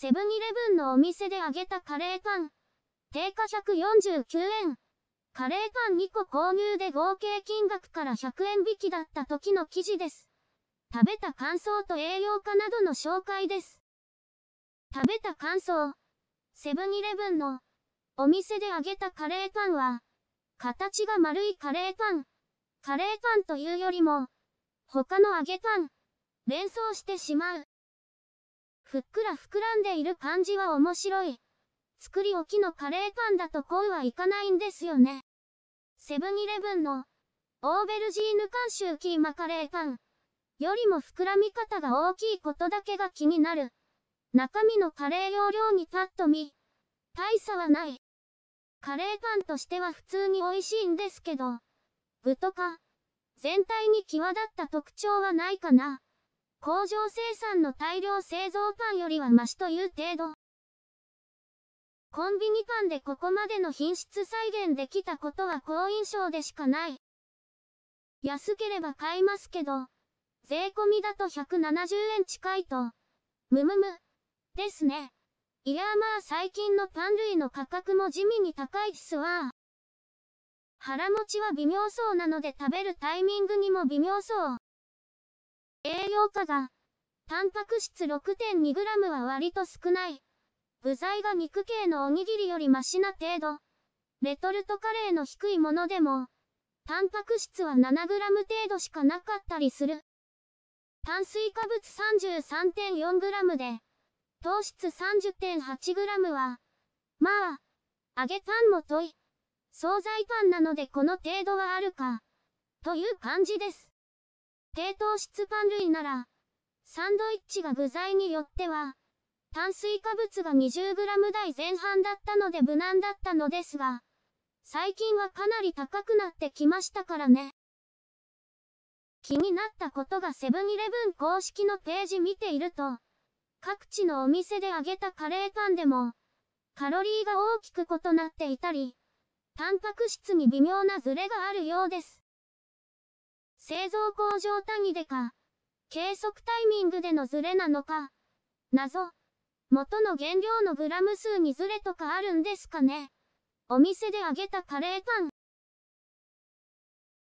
セブンイレブンのお店で揚げたカレーパン。定価149円。カレーパン2個購入で合計金額から100円引きだった時の記事です。食べた感想と栄養価などの紹介です。食べた感想。セブンイレブンのお店で揚げたカレーパンは、形が丸いカレーパン。カレーパンというよりも、他の揚げパン、連想してしまう。ふっくら膨らんでいる感じは面白い。作り置きのカレーパンだとこうはいかないんですよね。セブンイレブンのオーベルジーヌ監修キーマカレーパンよりも膨らみ方が大きいことだけが気になる。中身のカレー容量にパッと見、大差はない。カレーパンとしては普通に美味しいんですけど、具とか、全体に際立った特徴はないかな。工場生産の大量製造パンよりはマシという程度。コンビニパンでここまでの品質再現できたことは好印象でしかない。安ければ買いますけど、税込みだと170円近いと、むむむ、ですね。いやまあ最近のパン類の価格も地味に高いっすわ。腹持ちは微妙そうなので食べるタイミングにも微妙そう。栄養価が、タンパク質 6.2g は割と少ない。具材が肉系のおにぎりよりマシな程度。レトルトカレーの低いものでも、タンパク質は 7g 程度しかなかったりする。炭水化物 33.4g で、糖質 30.8g は、まあ、揚げパンも問い、惣菜パンなのでこの程度はあるか、という感じです。低糖質パン類なら、サンドイッチが具材によっては、炭水化物が 20g 台前半だったので無難だったのですが、最近はかなり高くなってきましたからね。気になったことがセブンイレブン公式のページ見ていると、各地のお店で揚げたカレーパンでも、カロリーが大きく異なっていたり、タンパク質に微妙なズレがあるようです。製造工場単位でか、計測タイミングでのズレなのか、謎、元の原料のグラム数にズレとかあるんですかね。お店で揚げたカレーパン、